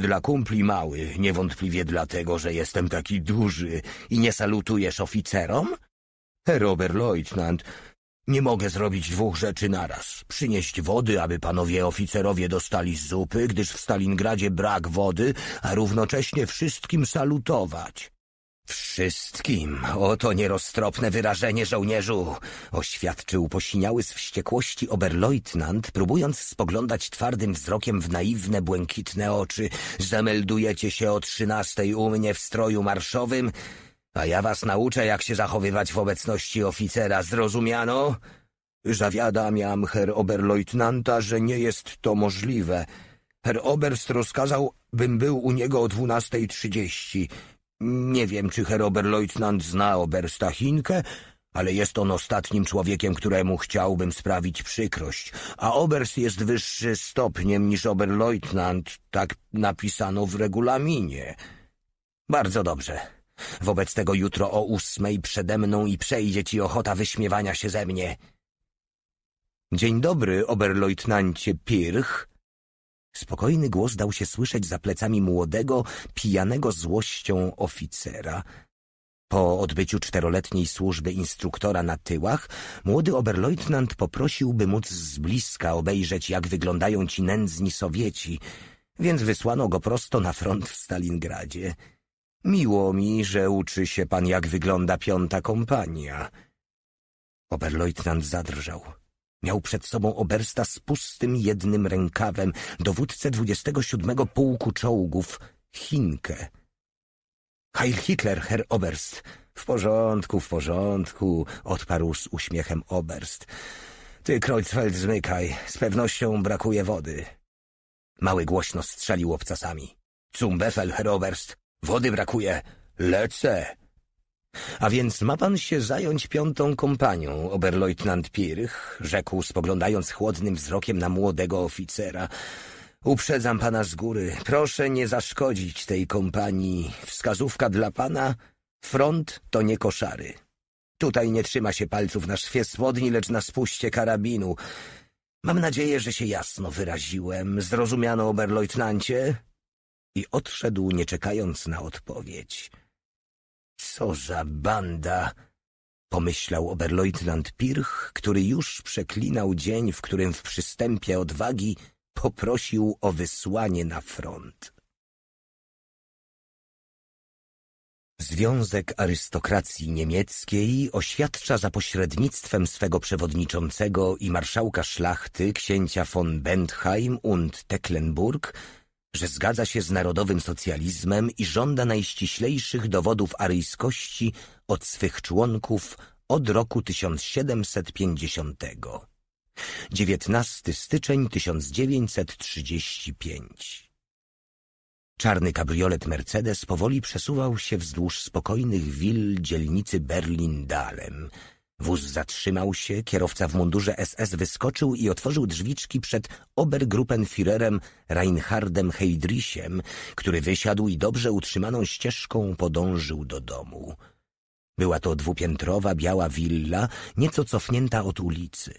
Dla kumpli mały, niewątpliwie dlatego, że jestem taki duży i nie salutujesz oficerom? Oberleutnant, nie mogę zrobić dwóch rzeczy naraz. Przynieść wody, aby panowie oficerowie dostali zupy, gdyż w Stalingradzie brak wody, a równocześnie wszystkim salutować. Wszystkim oto nieroztropne wyrażenie żołnierzu, oświadczył posiniały z wściekłości oberleutnant, próbując spoglądać twardym wzrokiem w naiwne, błękitne oczy. Zameldujecie się o trzynastej u mnie w stroju marszowym, a ja was nauczę, jak się zachowywać w obecności oficera, zrozumiano? Zawiadamiam, herr oberleutnanta, że nie jest to możliwe. Herr Oberst rozkazał, bym był u niego o dwunastej trzydzieści. Nie wiem, czy Oberleutnant zna Oberstachinkę, ale jest on ostatnim człowiekiem, któremu chciałbym sprawić przykrość. A Oberst jest wyższy stopniem niż Oberleutnant, tak napisano w regulaminie. Bardzo dobrze. Wobec tego jutro o ósmej przede mną i przejdzie ci ochota wyśmiewania się ze mnie. Dzień dobry, Oberleutnancie Pirch, Spokojny głos dał się słyszeć za plecami młodego, pijanego złością oficera. Po odbyciu czteroletniej służby instruktora na tyłach, młody oberleutnant poprosił, by móc z bliska obejrzeć, jak wyglądają ci nędzni Sowieci, więc wysłano go prosto na front w Stalingradzie. Miło mi, że uczy się pan, jak wygląda piąta kompania. Oberleutnant zadrżał. Miał przed sobą obersta z pustym jednym rękawem, dowódcę 27 pułku czołgów, Chinkę. Heil Hitler, Herr Oberst! W porządku, w porządku, odparł z uśmiechem Oberst. Ty, Kreuzfeld, zmykaj. Z pewnością brakuje wody. Mały głośno strzelił obcasami. Zum Befel, Herr Oberst. Wody brakuje. Lecę! A więc ma pan się zająć piątą kompanią, oberleutnant Pirch, rzekł spoglądając chłodnym wzrokiem na młodego oficera. Uprzedzam pana z góry, proszę nie zaszkodzić tej kompanii. Wskazówka dla pana, front to nie koszary. Tutaj nie trzyma się palców na szwie słodni, lecz na spuście karabinu. Mam nadzieję, że się jasno wyraziłem. Zrozumiano, oberleutnancie? I odszedł, nie czekając na odpowiedź. Co za banda! pomyślał oberleutnant Pirch, który już przeklinał dzień, w którym w przystępie odwagi poprosił o wysłanie na front. Związek Arystokracji Niemieckiej oświadcza za pośrednictwem swego przewodniczącego i marszałka szlachty księcia von Bentheim und Tecklenburg, że zgadza się z narodowym socjalizmem i żąda najściślejszych dowodów aryjskości od swych członków od roku 1750. 19 styczeń 1935 Czarny kabriolet Mercedes powoli przesuwał się wzdłuż spokojnych wil dzielnicy Berlin-Dalem, Wóz zatrzymał się, kierowca w mundurze SS wyskoczył i otworzył drzwiczki przed Obergruppenführerem Reinhardem Heydrisiem, który wysiadł i dobrze utrzymaną ścieżką podążył do domu. Była to dwupiętrowa, biała willa, nieco cofnięta od ulicy.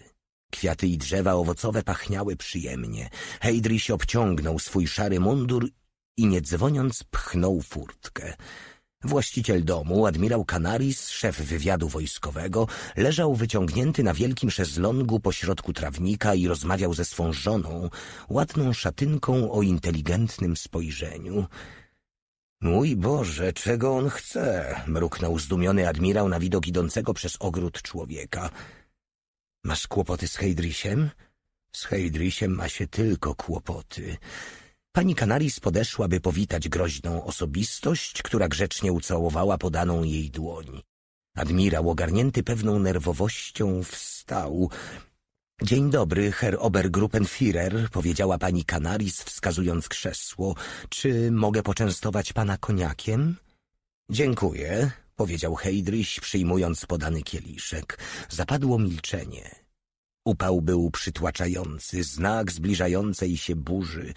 Kwiaty i drzewa owocowe pachniały przyjemnie. Heydrich obciągnął swój szary mundur i nie dzwoniąc pchnął furtkę. Właściciel domu, admirał Canaris, szef wywiadu wojskowego, leżał wyciągnięty na wielkim szezlongu pośrodku trawnika i rozmawiał ze swą żoną, ładną szatynką o inteligentnym spojrzeniu. Mój Boże, czego on chce? mruknął zdumiony admirał na widok idącego przez ogród człowieka. Masz kłopoty z Heidrisiem? Z Heidrisiem ma się tylko kłopoty. Pani Kanalis podeszła, by powitać groźną osobistość, która grzecznie ucałowała podaną jej dłoń. Admirał, ogarnięty pewną nerwowością, wstał. Dzień dobry, Herr Obergruppenführer, powiedziała pani Kanalis, wskazując krzesło. Czy mogę poczęstować pana koniakiem? Dziękuję, powiedział Heydrich, przyjmując podany kieliszek. Zapadło milczenie. Upał był przytłaczający, znak zbliżającej się burzy.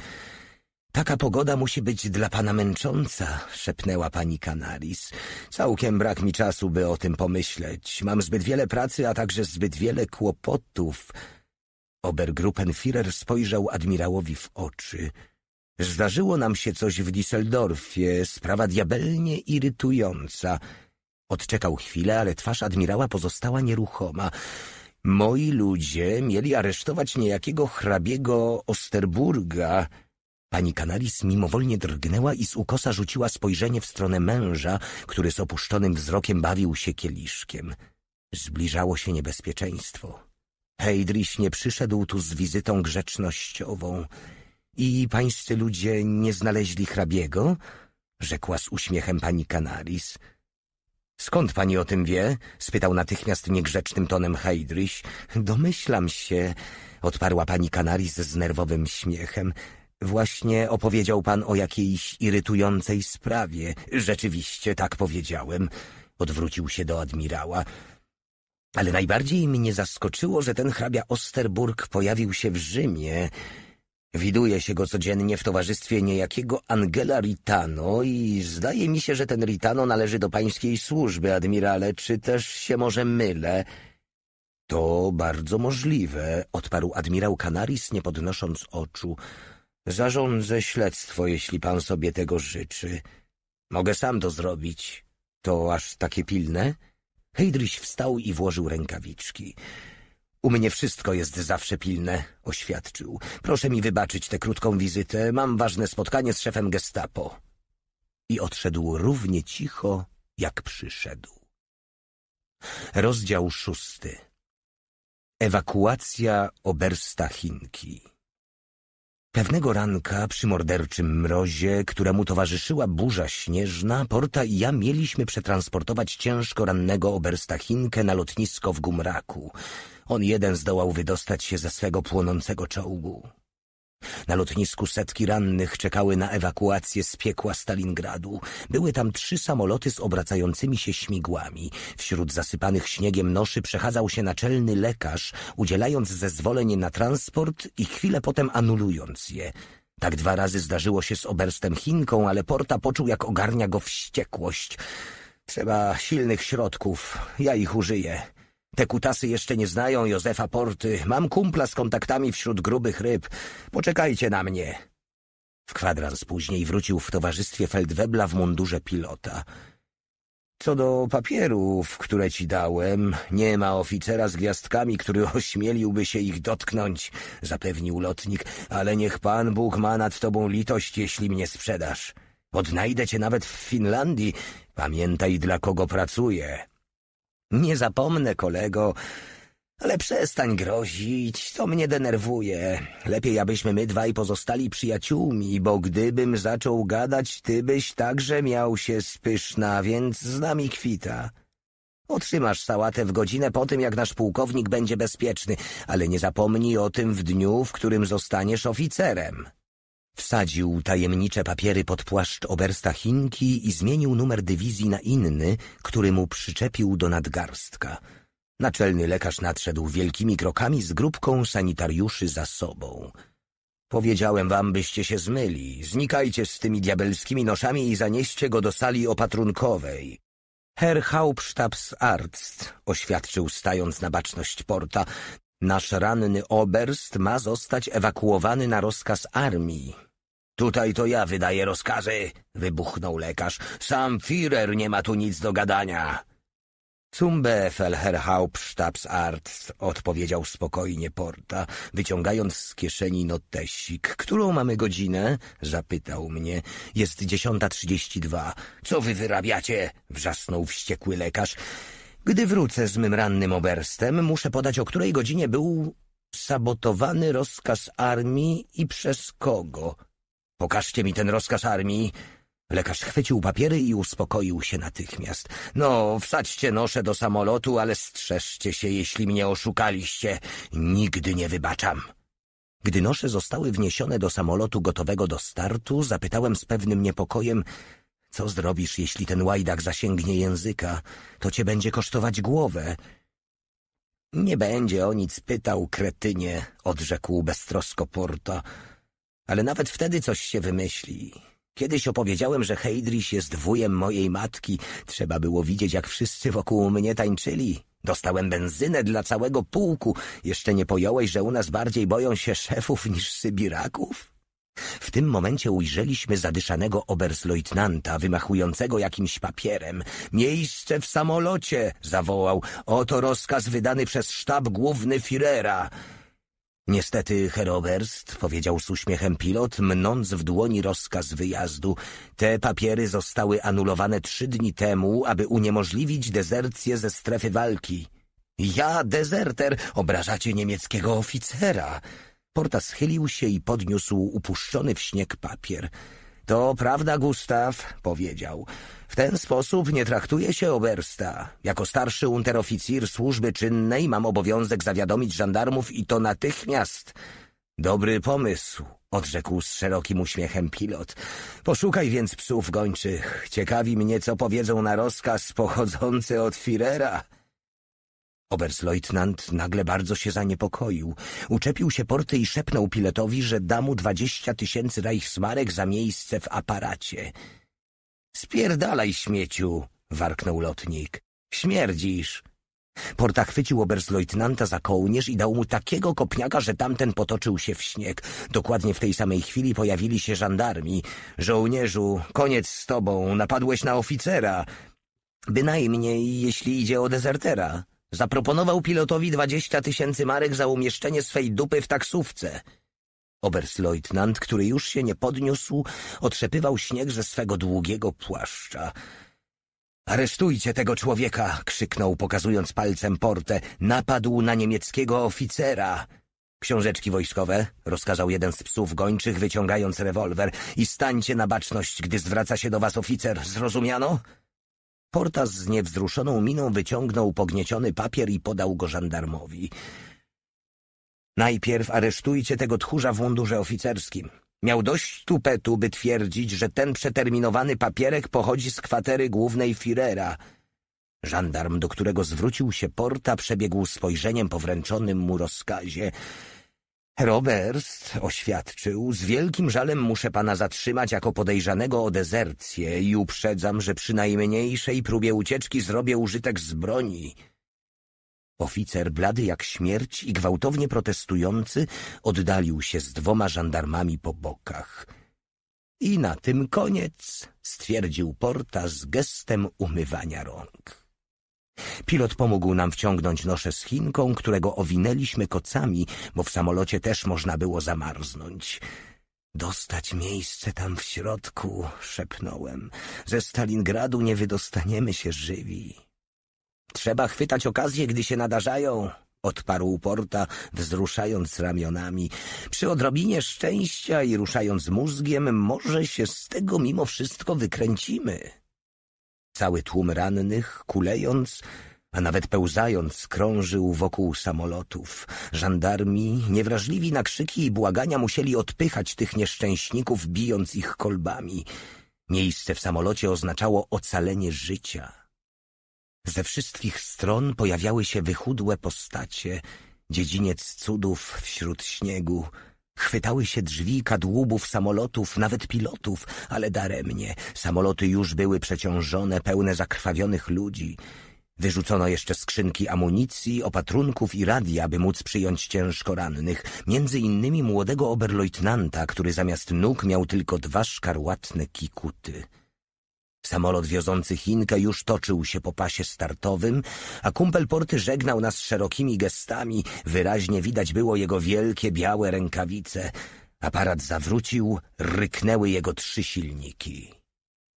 Taka pogoda musi być dla pana męcząca, szepnęła pani Kanaris. Całkiem brak mi czasu, by o tym pomyśleć. Mam zbyt wiele pracy, a także zbyt wiele kłopotów. Obergruppenführer spojrzał admirałowi w oczy. Zdarzyło nam się coś w Düsseldorfie, sprawa diabelnie irytująca. Odczekał chwilę, ale twarz admirała pozostała nieruchoma. Moi ludzie mieli aresztować niejakiego hrabiego Osterburga, Pani Kanaris mimowolnie drgnęła i z ukosa rzuciła spojrzenie w stronę męża, który z opuszczonym wzrokiem bawił się kieliszkiem. Zbliżało się niebezpieczeństwo. Heidrich nie przyszedł tu z wizytą grzecznościową. I pańscy ludzie nie znaleźli hrabiego? Rzekła z uśmiechem pani Kanaris. Skąd pani o tym wie? spytał natychmiast niegrzecznym tonem Heidrich. Domyślam się, odparła pani Kanaris z nerwowym śmiechem. Właśnie opowiedział pan o jakiejś irytującej sprawie. Rzeczywiście tak powiedziałem. Odwrócił się do admirała. Ale najbardziej mnie zaskoczyło, że ten hrabia Osterburg pojawił się w Rzymie. Widuje się go codziennie w towarzystwie niejakiego Angela Ritano i zdaje mi się, że ten Ritano należy do pańskiej służby, admirale, czy też się może mylę? To bardzo możliwe, odparł admirał Canaris, nie podnosząc oczu. Zarządzę śledztwo, jeśli pan sobie tego życzy. Mogę sam to zrobić. To aż takie pilne? Heydrich wstał i włożył rękawiczki. U mnie wszystko jest zawsze pilne, oświadczył. Proszę mi wybaczyć tę krótką wizytę. Mam ważne spotkanie z szefem gestapo. I odszedł równie cicho, jak przyszedł. Rozdział szósty. Ewakuacja Obersta Chinki Pewnego ranka przy morderczym mrozie, któremu towarzyszyła burza śnieżna, Porta i ja mieliśmy przetransportować ciężko rannego Oberstachinkę na lotnisko w Gumraku. On jeden zdołał wydostać się ze swego płonącego czołgu. Na lotnisku setki rannych czekały na ewakuację z piekła Stalingradu. Były tam trzy samoloty z obracającymi się śmigłami. Wśród zasypanych śniegiem noszy przechadzał się naczelny lekarz, udzielając zezwoleń na transport i chwilę potem anulując je. Tak dwa razy zdarzyło się z oberstem Chinką, ale Porta poczuł, jak ogarnia go wściekłość. Trzeba silnych środków. Ja ich użyję. Te kutasy jeszcze nie znają Józefa Porty. Mam kumpla z kontaktami wśród grubych ryb. Poczekajcie na mnie. W kwadrans później wrócił w towarzystwie Feldwebla w mundurze pilota. Co do papierów, które ci dałem, nie ma oficera z gwiazdkami, który ośmieliłby się ich dotknąć, zapewnił lotnik, ale niech Pan Bóg ma nad tobą litość, jeśli mnie sprzedasz. Odnajdę cię nawet w Finlandii. Pamiętaj, dla kogo pracuję. Nie zapomnę, kolego, ale przestań grozić, to mnie denerwuje. Lepiej, abyśmy my dwaj pozostali przyjaciółmi, bo gdybym zaczął gadać, ty byś także miał się spyszna, więc z nami kwita. Otrzymasz sałatę w godzinę po tym, jak nasz pułkownik będzie bezpieczny, ale nie zapomnij o tym w dniu, w którym zostaniesz oficerem. Wsadził tajemnicze papiery pod płaszcz obersta Chinki i zmienił numer dywizji na inny, który mu przyczepił do nadgarstka. Naczelny lekarz nadszedł wielkimi krokami z grupką sanitariuszy za sobą. Powiedziałem wam, byście się zmyli. Znikajcie z tymi diabelskimi noszami i zanieście go do sali opatrunkowej. Herr Hauptstabsarzt oświadczył stając na baczność porta, nasz ranny oberst ma zostać ewakuowany na rozkaz armii. Tutaj to ja wydaję rozkazy, wybuchnął lekarz. Sam Führer nie ma tu nic do gadania. Zum Befehl, Herr odpowiedział spokojnie Porta, wyciągając z kieszeni notesik. Którą mamy godzinę? Zapytał mnie. Jest dziesiąta trzydzieści dwa. Co wy wyrabiacie? Wrzasnął wściekły lekarz. Gdy wrócę z mym rannym oberstem, muszę podać, o której godzinie był sabotowany rozkaz armii i przez kogo. Pokażcie mi ten rozkaz armii. Lekarz chwycił papiery i uspokoił się natychmiast. No, wsadźcie nosze do samolotu, ale strzeżcie się, jeśli mnie oszukaliście. Nigdy nie wybaczam. Gdy nosze zostały wniesione do samolotu gotowego do startu, zapytałem z pewnym niepokojem, co zrobisz, jeśli ten łajdak zasięgnie języka? To cię będzie kosztować głowę. Nie będzie o nic pytał, kretynie, odrzekł beztrosko Porta. Ale nawet wtedy coś się wymyśli. Kiedyś opowiedziałem, że Heidrich jest wujem mojej matki. Trzeba było widzieć, jak wszyscy wokół mnie tańczyli. Dostałem benzynę dla całego pułku. Jeszcze nie pojąłeś, że u nas bardziej boją się szefów niż sybiraków? W tym momencie ujrzeliśmy zadyszanego oberstleutnanta, wymachującego jakimś papierem. Miejsce w samolocie! zawołał. Oto rozkaz wydany przez sztab główny Firera. Niestety Heroberst, powiedział z uśmiechem pilot, mnąc w dłoni rozkaz wyjazdu. Te papiery zostały anulowane trzy dni temu, aby uniemożliwić dezercję ze strefy walki. Ja, dezerter, obrażacie niemieckiego oficera. Porta schylił się i podniósł upuszczony w śnieg papier. To prawda, Gustaw, powiedział. W ten sposób nie traktuje się Obersta. Jako starszy unteroficir służby czynnej mam obowiązek zawiadomić żandarmów i to natychmiast. Dobry pomysł, odrzekł z szerokim uśmiechem pilot. Poszukaj więc psów gończych. Ciekawi mnie, co powiedzą na rozkaz pochodzący od Firera. Oberstleutnant nagle bardzo się zaniepokoił. Uczepił się porty i szepnął piletowi, że da mu dwadzieścia tysięcy rajchsmarek za miejsce w aparacie. Spierdalaj, śmieciu! warknął lotnik. Śmierdzisz! Porta chwycił oberstleutnanta za kołnierz i dał mu takiego kopniaka, że tamten potoczył się w śnieg. Dokładnie w tej samej chwili pojawili się żandarmi. Żołnierzu, koniec z tobą, napadłeś na oficera. Bynajmniej, jeśli idzie o dezertera. Zaproponował pilotowi dwadzieścia tysięcy marek za umieszczenie swej dupy w taksówce. Oberstleutnant, który już się nie podniósł, otrzepywał śnieg ze swego długiego płaszcza. Aresztujcie tego człowieka! krzyknął, pokazując palcem portę. Napadł na niemieckiego oficera. Książeczki wojskowe, rozkazał jeden z psów gończych, wyciągając rewolwer, i stańcie na baczność, gdy zwraca się do was oficer. Zrozumiano? Portas z niewzruszoną miną wyciągnął pognieciony papier i podał go żandarmowi. Najpierw aresztujcie tego tchórza w mundurze oficerskim. Miał dość tupetu, by twierdzić, że ten przeterminowany papierek pochodzi z kwatery głównej Firera. Żandarm, do którego zwrócił się Porta, przebiegł spojrzeniem po wręczonym mu rozkazie – Roberts oświadczył, z wielkim żalem muszę pana zatrzymać jako podejrzanego o dezercję i uprzedzam, że przy najmniejszej próbie ucieczki zrobię użytek z broni. Oficer, blady jak śmierć i gwałtownie protestujący, oddalił się z dwoma żandarmami po bokach. I na tym koniec, stwierdził Porta z gestem umywania rąk. Pilot pomógł nam wciągnąć noszę z Chinką, którego owinęliśmy kocami, bo w samolocie też można było zamarznąć. Dostać miejsce tam w środku, szepnąłem. Ze Stalingradu nie wydostaniemy się żywi. Trzeba chwytać okazje, gdy się nadarzają, odparł Porta, wzruszając ramionami. Przy odrobinie szczęścia i ruszając mózgiem może się z tego mimo wszystko wykręcimy. Cały tłum rannych, kulejąc, a nawet pełzając, krążył wokół samolotów. Żandarmi, niewrażliwi na krzyki i błagania, musieli odpychać tych nieszczęśników, bijąc ich kolbami. Miejsce w samolocie oznaczało ocalenie życia. Ze wszystkich stron pojawiały się wychudłe postacie, dziedziniec cudów wśród śniegu – Chwytały się drzwi, kadłubów, samolotów, nawet pilotów, ale daremnie. Samoloty już były przeciążone, pełne zakrwawionych ludzi. Wyrzucono jeszcze skrzynki amunicji, opatrunków i radia, by móc przyjąć ciężko rannych, między innymi młodego oberleutnanta, który zamiast nóg miał tylko dwa szkarłatne kikuty. Samolot wiozący Chinkę już toczył się po pasie startowym, a kumpel porty żegnał nas szerokimi gestami. Wyraźnie widać było jego wielkie białe rękawice. Aparat zawrócił, ryknęły jego trzy silniki.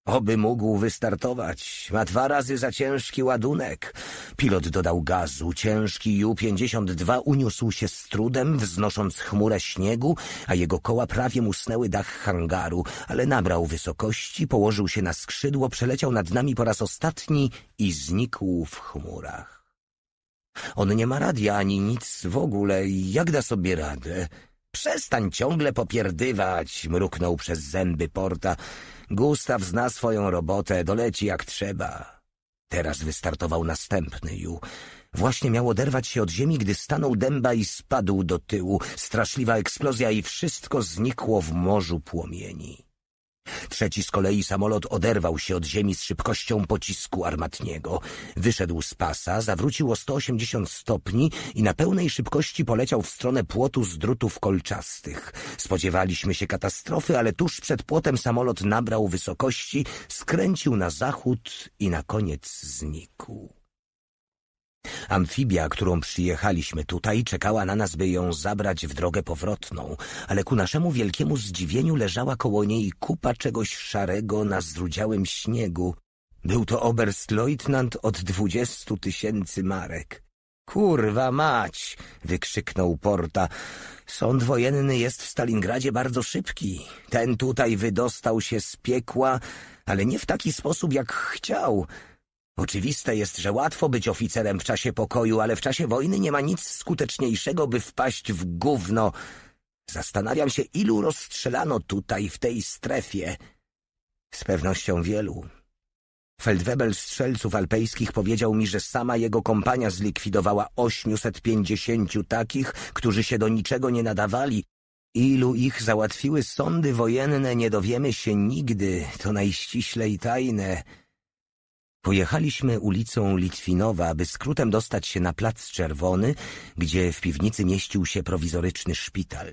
Oby mógł wystartować. Ma dwa razy za ciężki ładunek. Pilot dodał gazu. Ciężki Ju-52 uniósł się z trudem, wznosząc chmurę śniegu, a jego koła prawie musnęły dach hangaru, ale nabrał wysokości, położył się na skrzydło, przeleciał nad nami po raz ostatni i znikł w chmurach. On nie ma radia ani nic w ogóle. Jak da sobie radę? Przestań ciągle popierdywać, mruknął przez zęby porta. Gustaw zna swoją robotę, doleci jak trzeba. Teraz wystartował następny ju. Właśnie miał oderwać się od ziemi, gdy stanął dęba i spadł do tyłu. Straszliwa eksplozja i wszystko znikło w morzu płomieni. Trzeci z kolei samolot oderwał się od ziemi z szybkością pocisku armatniego. Wyszedł z pasa, zawrócił o 180 stopni i na pełnej szybkości poleciał w stronę płotu z drutów kolczastych. Spodziewaliśmy się katastrofy, ale tuż przed płotem samolot nabrał wysokości, skręcił na zachód i na koniec znikł. Amfibia, którą przyjechaliśmy tutaj, czekała na nas, by ją zabrać w drogę powrotną, ale ku naszemu wielkiemu zdziwieniu leżała koło niej kupa czegoś szarego na zrudziałym śniegu. Był to oberstleutnant od dwudziestu tysięcy marek. Kurwa mać! wykrzyknął Porta. Sąd wojenny jest w Stalingradzie bardzo szybki. Ten tutaj wydostał się z piekła, ale nie w taki sposób, jak chciał. Oczywiste jest, że łatwo być oficerem w czasie pokoju, ale w czasie wojny nie ma nic skuteczniejszego, by wpaść w gówno. Zastanawiam się, ilu rozstrzelano tutaj, w tej strefie. Z pewnością wielu. Feldwebel strzelców alpejskich powiedział mi, że sama jego kompania zlikwidowała 850 takich, którzy się do niczego nie nadawali. Ilu ich załatwiły sądy wojenne, nie dowiemy się nigdy, to najściślej tajne. Pojechaliśmy ulicą Litwinowa, aby skrótem dostać się na Plac Czerwony, gdzie w piwnicy mieścił się prowizoryczny szpital.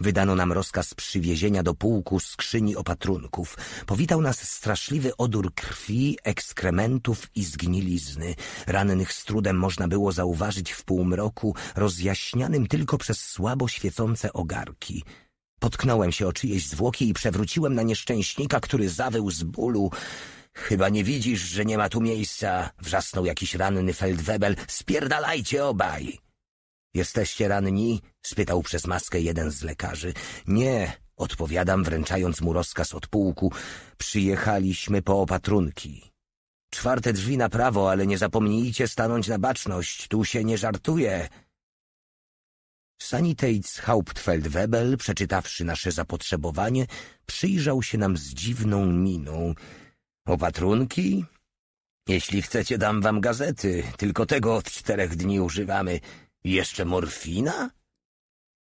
Wydano nam rozkaz przywiezienia do pułku skrzyni opatrunków. Powitał nas straszliwy odór krwi, ekskrementów i zgnilizny. Rannych z trudem można było zauważyć w półmroku, rozjaśnianym tylko przez słabo świecące ogarki. Potknąłem się o czyjeś zwłoki i przewróciłem na nieszczęśnika, który zawył z bólu. Chyba nie widzisz, że nie ma tu miejsca, wrzasnął jakiś ranny feldwebel. Spierdalajcie obaj! Jesteście ranni? spytał przez maskę jeden z lekarzy. Nie, odpowiadam, wręczając mu rozkaz od pułku. Przyjechaliśmy po opatrunki. Czwarte drzwi na prawo, ale nie zapomnijcie stanąć na baczność, tu się nie żartuje. Hauptfeldwebel, przeczytawszy nasze zapotrzebowanie, przyjrzał się nam z dziwną miną. Opatrunki? Jeśli chcecie, dam wam gazety. Tylko tego od czterech dni używamy. I jeszcze morfina?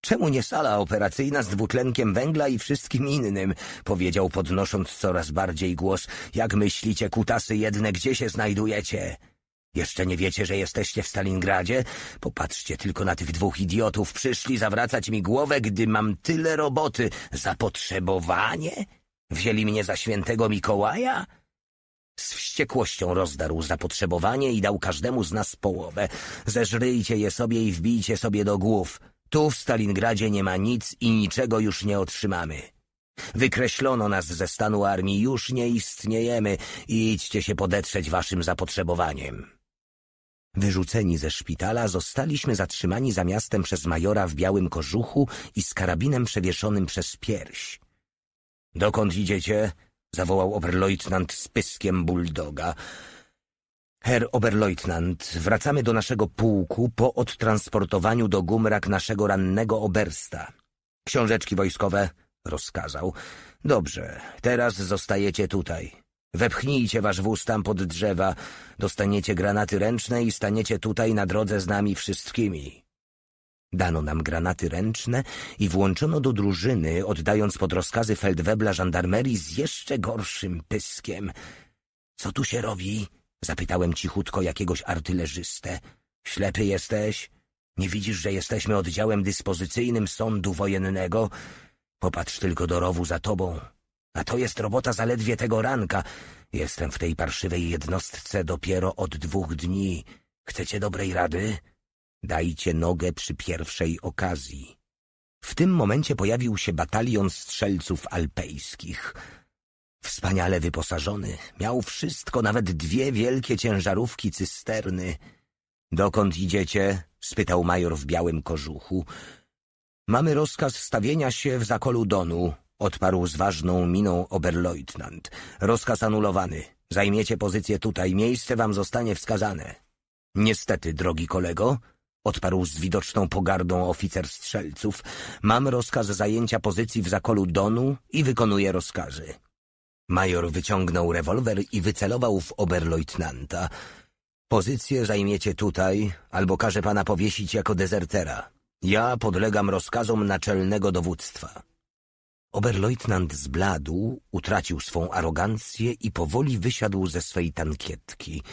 Czemu nie sala operacyjna z dwutlenkiem węgla i wszystkim innym? Powiedział podnosząc coraz bardziej głos. Jak myślicie, kutasy jedne, gdzie się znajdujecie? Jeszcze nie wiecie, że jesteście w Stalingradzie? Popatrzcie tylko na tych dwóch idiotów. Przyszli zawracać mi głowę, gdy mam tyle roboty. Zapotrzebowanie? Wzięli mnie za świętego Mikołaja? Z wściekłością rozdarł zapotrzebowanie i dał każdemu z nas połowę. Zeżryjcie je sobie i wbijcie sobie do głów. Tu w Stalingradzie nie ma nic i niczego już nie otrzymamy. Wykreślono nas ze stanu armii, już nie istniejemy i idźcie się podetrzeć waszym zapotrzebowaniem. Wyrzuceni ze szpitala zostaliśmy zatrzymani za miastem przez majora w białym kożuchu i z karabinem przewieszonym przez pierś. Dokąd idziecie? zawołał oberleutnant z pyskiem bulldoga. Herr Oberleutnant, wracamy do naszego pułku po odtransportowaniu do gumrak naszego rannego obersta. Książeczki wojskowe, rozkazał. Dobrze, teraz zostajecie tutaj. Wepchnijcie wasz wóz tam pod drzewa, dostaniecie granaty ręczne i staniecie tutaj na drodze z nami wszystkimi. Dano nam granaty ręczne i włączono do drużyny, oddając pod rozkazy feldwebla żandarmerii z jeszcze gorszym pyskiem. — Co tu się robi? — zapytałem cichutko jakiegoś artylerzystę. — Ślepy jesteś? Nie widzisz, że jesteśmy oddziałem dyspozycyjnym sądu wojennego? Popatrz tylko do rowu za tobą. A to jest robota zaledwie tego ranka. Jestem w tej parszywej jednostce dopiero od dwóch dni. Chcecie dobrej rady? Dajcie nogę przy pierwszej okazji. W tym momencie pojawił się batalion strzelców alpejskich. Wspaniale wyposażony, miał wszystko, nawet dwie wielkie ciężarówki cysterny. Dokąd idziecie? spytał major w białym kożuchu. Mamy rozkaz stawienia się w zakolu Donu, odparł z ważną miną oberleutnant. Rozkaz anulowany. Zajmiecie pozycję tutaj, miejsce wam zostanie wskazane. Niestety, drogi kolego, odparł z widoczną pogardą oficer strzelców. Mam rozkaz zajęcia pozycji w zakolu Donu i wykonuję rozkazy. Major wyciągnął rewolwer i wycelował w oberleutnanta. Pozycję zajmiecie tutaj, albo każę pana powiesić jako dezertera. Ja podlegam rozkazom naczelnego dowództwa. Oberleutnant zbladł, utracił swą arogancję i powoli wysiadł ze swej tankietki –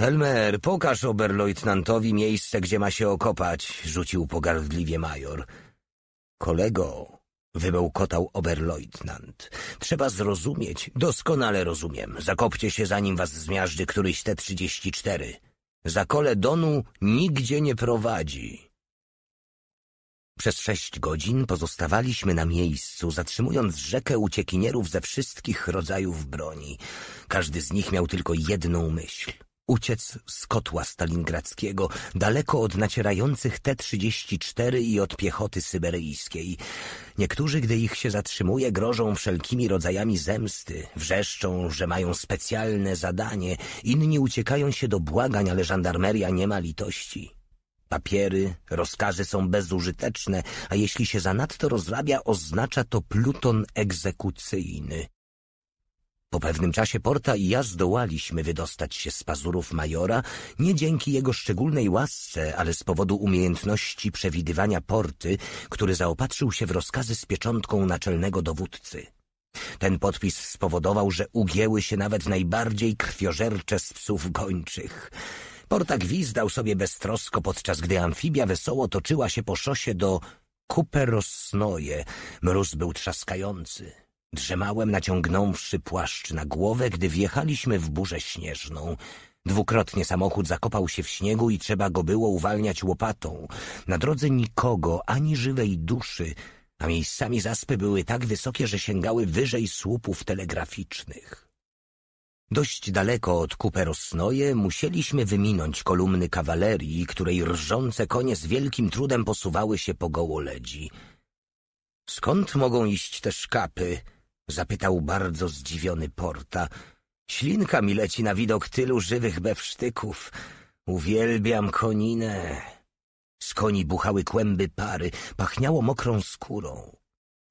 Helmer, pokaż oberleutnantowi miejsce, gdzie ma się okopać, rzucił pogardliwie major. Kolego, wybełkotał oberleutnant. Trzeba zrozumieć, doskonale rozumiem. Zakopcie się, zanim was zmiażdży któryś T-34. kole Donu nigdzie nie prowadzi. Przez sześć godzin pozostawaliśmy na miejscu, zatrzymując rzekę uciekinierów ze wszystkich rodzajów broni. Każdy z nich miał tylko jedną myśl uciec z kotła stalingradzkiego, daleko od nacierających T-34 i od piechoty syberyjskiej. Niektórzy, gdy ich się zatrzymuje, grożą wszelkimi rodzajami zemsty, wrzeszczą, że mają specjalne zadanie, inni uciekają się do błagań, ale żandarmeria nie ma litości. Papiery, rozkazy są bezużyteczne, a jeśli się zanadto rozrabia, oznacza to pluton egzekucyjny. Po pewnym czasie Porta i ja zdołaliśmy wydostać się z pazurów Majora, nie dzięki jego szczególnej łasce, ale z powodu umiejętności przewidywania Porty, który zaopatrzył się w rozkazy z pieczątką naczelnego dowódcy. Ten podpis spowodował, że ugięły się nawet najbardziej krwiożercze z psów gończych. Porta gwizdał sobie beztrosko, podczas gdy amfibia wesoło toczyła się po szosie do Kuperosnoje. Mróz był trzaskający. Drzemałem naciągnąwszy płaszcz na głowę, gdy wjechaliśmy w burzę śnieżną. Dwukrotnie samochód zakopał się w śniegu i trzeba go było uwalniać łopatą. Na drodze nikogo, ani żywej duszy, a miejscami zaspy były tak wysokie, że sięgały wyżej słupów telegraficznych. Dość daleko od kupy Rosnoje musieliśmy wyminąć kolumny kawalerii, której rżące konie z wielkim trudem posuwały się po gołoledzi. Skąd mogą iść te szkapy? Zapytał bardzo zdziwiony Porta. Ślinka mi leci na widok tylu żywych bewsztyków. Uwielbiam koninę. Z koni buchały kłęby pary, pachniało mokrą skórą.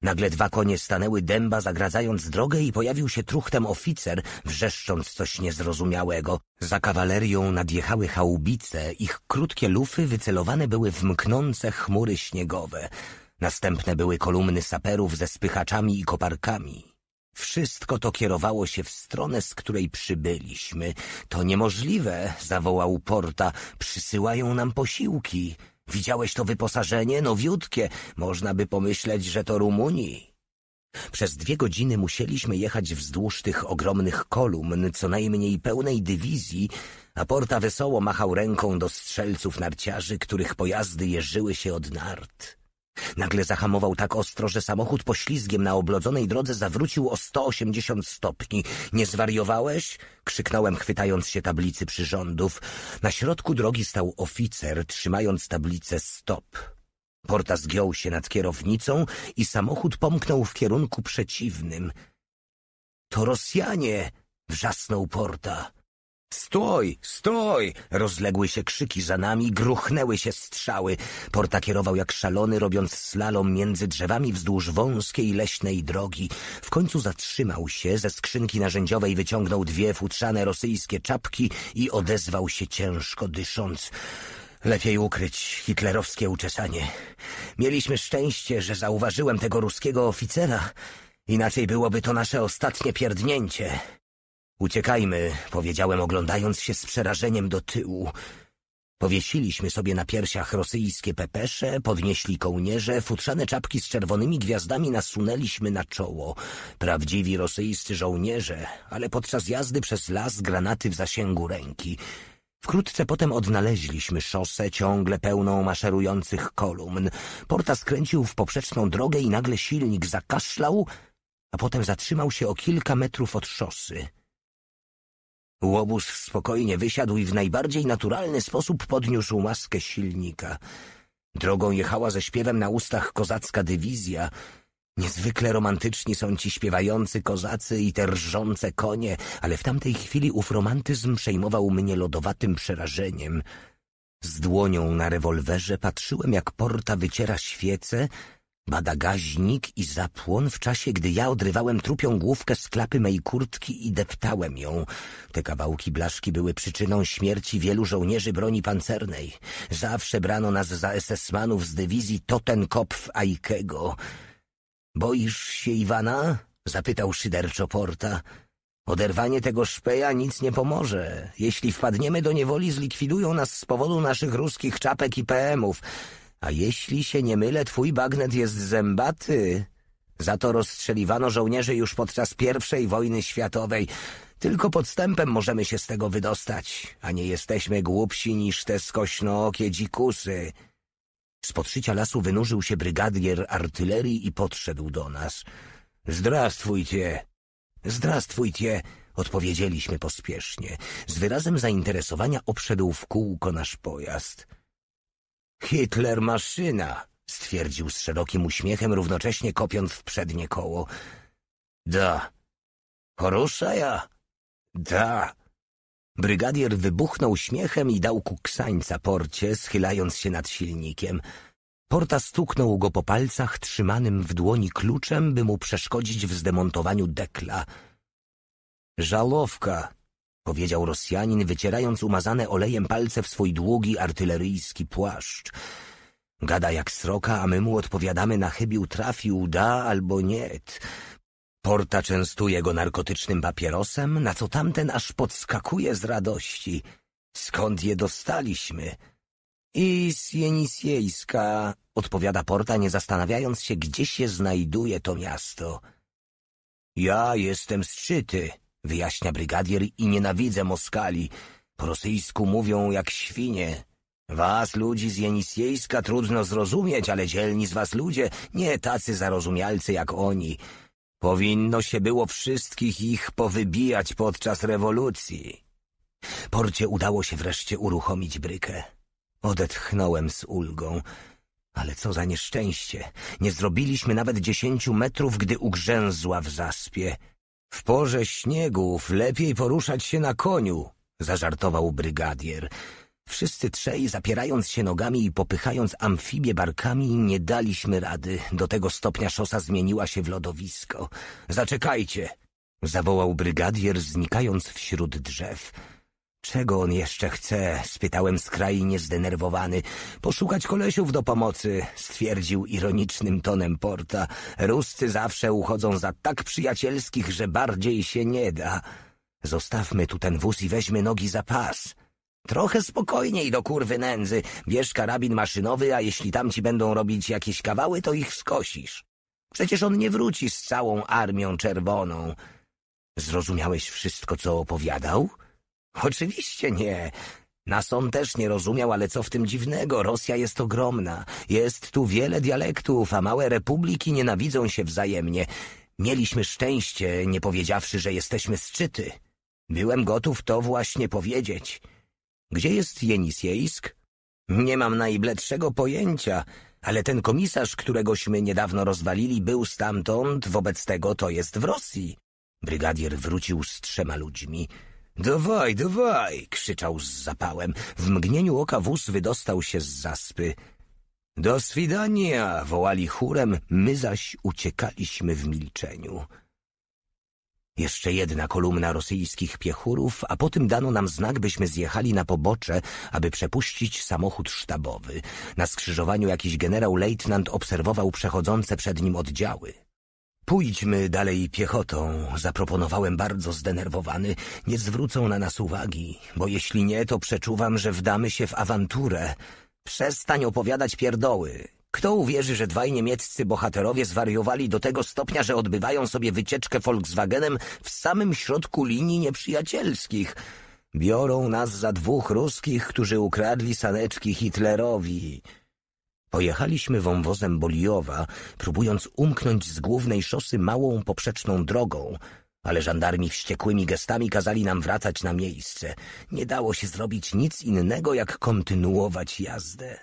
Nagle dwa konie stanęły dęba, zagradzając drogę i pojawił się truchtem oficer, wrzeszcząc coś niezrozumiałego. Za kawalerią nadjechały chałubice, ich krótkie lufy wycelowane były w mknące chmury śniegowe. Następne były kolumny saperów ze spychaczami i koparkami. Wszystko to kierowało się w stronę, z której przybyliśmy. To niemożliwe, zawołał Porta. Przysyłają nam posiłki. Widziałeś to wyposażenie? Nowiutkie. Można by pomyśleć, że to Rumunii. Przez dwie godziny musieliśmy jechać wzdłuż tych ogromnych kolumn, co najmniej pełnej dywizji, a Porta wesoło machał ręką do strzelców narciarzy, których pojazdy jeżyły się od nart. Nagle zahamował tak ostro, że samochód poślizgiem na oblodzonej drodze zawrócił o 180 stopni. Nie zwariowałeś? Krzyknąłem, chwytając się tablicy przyrządów. Na środku drogi stał oficer, trzymając tablicę stop. Porta zgiął się nad kierownicą i samochód pomknął w kierunku przeciwnym. To Rosjanie! wrzasnął Porta. Stój, stój! Rozległy się krzyki za nami, gruchnęły się strzały. Porta kierował jak szalony, robiąc slalom między drzewami wzdłuż wąskiej leśnej drogi. W końcu zatrzymał się, ze skrzynki narzędziowej wyciągnął dwie futrzane rosyjskie czapki i odezwał się ciężko dysząc. Lepiej ukryć hitlerowskie uczesanie. Mieliśmy szczęście, że zauważyłem tego ruskiego oficera. Inaczej byłoby to nasze ostatnie pierdnięcie. Uciekajmy, powiedziałem, oglądając się z przerażeniem do tyłu. Powiesiliśmy sobie na piersiach rosyjskie pepesze, podnieśli kołnierze, futrzane czapki z czerwonymi gwiazdami nasunęliśmy na czoło. Prawdziwi rosyjscy żołnierze, ale podczas jazdy przez las granaty w zasięgu ręki. Wkrótce potem odnaleźliśmy szosę ciągle pełną maszerujących kolumn. Porta skręcił w poprzeczną drogę i nagle silnik zakaszlał, a potem zatrzymał się o kilka metrów od szosy. Łobuz spokojnie wysiadł i w najbardziej naturalny sposób podniósł maskę silnika. Drogą jechała ze śpiewem na ustach kozacka dywizja. Niezwykle romantyczni są ci śpiewający kozacy i te rżące konie, ale w tamtej chwili ów romantyzm przejmował mnie lodowatym przerażeniem. Z dłonią na rewolwerze patrzyłem, jak porta wyciera świece Bada gaźnik i zapłon w czasie, gdy ja odrywałem trupią główkę z klapy mej kurtki i deptałem ją. Te kawałki blaszki były przyczyną śmierci wielu żołnierzy broni pancernej. Zawsze brano nas za SS-manów z dywizji Totenkopf Aikego. Boisz się Iwana? Zapytał szyderczo Porta. Oderwanie tego szpeja nic nie pomoże. Jeśli wpadniemy do niewoli, zlikwidują nas z powodu naszych ruskich czapek i PM-ów. A jeśli się nie mylę, twój bagnet jest zębaty. Za to rozstrzeliwano żołnierzy już podczas pierwszej wojny światowej. Tylko podstępem możemy się z tego wydostać, a nie jesteśmy głupsi niż te skośnookie dzikusy. Z podszycia lasu wynurzył się brygadier artylerii i podszedł do nas. Zdrastwujcie! Zdrastwujcie! Odpowiedzieliśmy pospiesznie. Z wyrazem zainteresowania obszedł w kółko nasz pojazd. Hitler maszyna, stwierdził z szerokim uśmiechem, równocześnie kopiąc w przednie koło. Da. Porusza ja? Da. Brygadier wybuchnął śmiechem i dał kuksańca porcie, schylając się nad silnikiem. Porta stuknął go po palcach trzymanym w dłoni kluczem, by mu przeszkodzić w zdemontowaniu dekla. Żalowka, powiedział Rosjanin, wycierając umazane olejem palce w swój długi artyleryjski płaszcz. Gada jak sroka, a my mu odpowiadamy na chybił trafił, da albo nie. Porta częstuje go narkotycznym papierosem, na co tamten aż podskakuje z radości. Skąd je dostaliśmy? I z Jenisiejska, odpowiada Porta, nie zastanawiając się, gdzie się znajduje to miasto. Ja jestem z Czyty, wyjaśnia brygadier i nienawidzę Moskali. Po rosyjsku mówią jak świnie. Was, ludzi z Jenisiejska, trudno zrozumieć, ale dzielni z was ludzie, nie tacy zarozumialcy jak oni. Powinno się było wszystkich ich powybijać podczas rewolucji. Porcie udało się wreszcie uruchomić brykę. Odetchnąłem z ulgą. Ale co za nieszczęście. Nie zrobiliśmy nawet dziesięciu metrów, gdy ugrzęzła w zaspie. W porze śniegów lepiej poruszać się na koniu, zażartował brygadier. Wszyscy trzej, zapierając się nogami i popychając amfibie barkami, nie daliśmy rady. Do tego stopnia szosa zmieniła się w lodowisko. Zaczekajcie! zawołał brygadier, znikając wśród drzew. Czego on jeszcze chce? spytałem skrajnie zdenerwowany. Poszukać kolesiów do pomocy, stwierdził ironicznym tonem Porta. Ruscy zawsze uchodzą za tak przyjacielskich, że bardziej się nie da. Zostawmy tu ten wóz i weźmy nogi za pas. Trochę spokojniej do kurwy nędzy. Bierz karabin maszynowy, a jeśli tamci będą robić jakieś kawały, to ich skosisz. Przecież on nie wróci z całą armią czerwoną. Zrozumiałeś wszystko, co opowiadał? Oczywiście nie. Nason też nie rozumiał, ale co w tym dziwnego? Rosja jest ogromna. Jest tu wiele dialektów, a małe republiki nienawidzą się wzajemnie. Mieliśmy szczęście, nie powiedziawszy, że jesteśmy z Byłem gotów to właśnie powiedzieć. Gdzie jest Jenisjejsk? Nie mam najbledszego pojęcia, ale ten komisarz, któregośmy niedawno rozwalili, był stamtąd, wobec tego to jest w Rosji. Brygadier wrócił z trzema ludźmi. Dawaj, dawaj! krzyczał z zapałem. W mgnieniu oka wóz wydostał się z zaspy. Do swidania! wołali chórem, my zaś uciekaliśmy w milczeniu. Jeszcze jedna kolumna rosyjskich piechurów, a potem dano nam znak, byśmy zjechali na pobocze, aby przepuścić samochód sztabowy. Na skrzyżowaniu jakiś generał-lejtnant obserwował przechodzące przed nim oddziały. Pójdźmy dalej piechotą, zaproponowałem bardzo zdenerwowany. Nie zwrócą na nas uwagi, bo jeśli nie, to przeczuwam, że wdamy się w awanturę. Przestań opowiadać pierdoły. Kto uwierzy, że dwaj niemieccy bohaterowie zwariowali do tego stopnia, że odbywają sobie wycieczkę Volkswagenem w samym środku linii nieprzyjacielskich? Biorą nas za dwóch ruskich, którzy ukradli saneczki Hitlerowi. Pojechaliśmy wąwozem Boliowa, próbując umknąć z głównej szosy małą poprzeczną drogą, ale żandarmi wściekłymi gestami kazali nam wracać na miejsce. Nie dało się zrobić nic innego, jak kontynuować jazdę.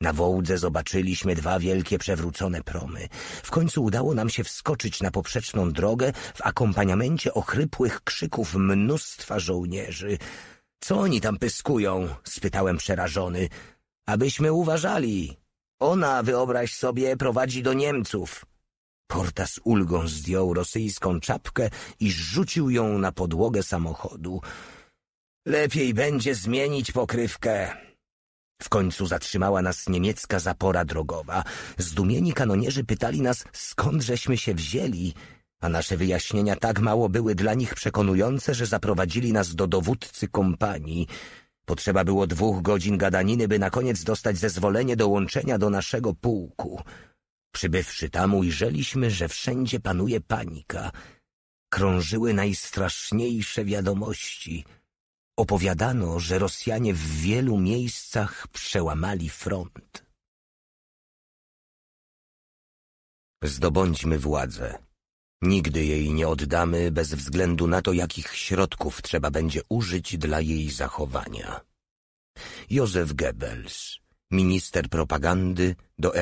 Na Wołdze zobaczyliśmy dwa wielkie przewrócone promy. W końcu udało nam się wskoczyć na poprzeczną drogę w akompaniamencie ochrypłych krzyków mnóstwa żołnierzy. — Co oni tam pyskują? — spytałem przerażony. — Abyśmy uważali! Ona, wyobraź sobie, prowadzi do Niemców. Porta z ulgą zdjął rosyjską czapkę i rzucił ją na podłogę samochodu. Lepiej będzie zmienić pokrywkę. W końcu zatrzymała nas niemiecka zapora drogowa. Zdumieni kanonierzy pytali nas, skąd żeśmy się wzięli, a nasze wyjaśnienia tak mało były dla nich przekonujące, że zaprowadzili nas do dowódcy kompanii – Potrzeba było dwóch godzin gadaniny, by na koniec dostać zezwolenie do łączenia do naszego pułku. Przybywszy tam ujrzeliśmy, że wszędzie panuje panika. Krążyły najstraszniejsze wiadomości. Opowiadano, że Rosjanie w wielu miejscach przełamali front. Zdobądźmy władzę. Nigdy jej nie oddamy bez względu na to, jakich środków trzeba będzie użyć dla jej zachowania. Józef Goebbels, minister propagandy do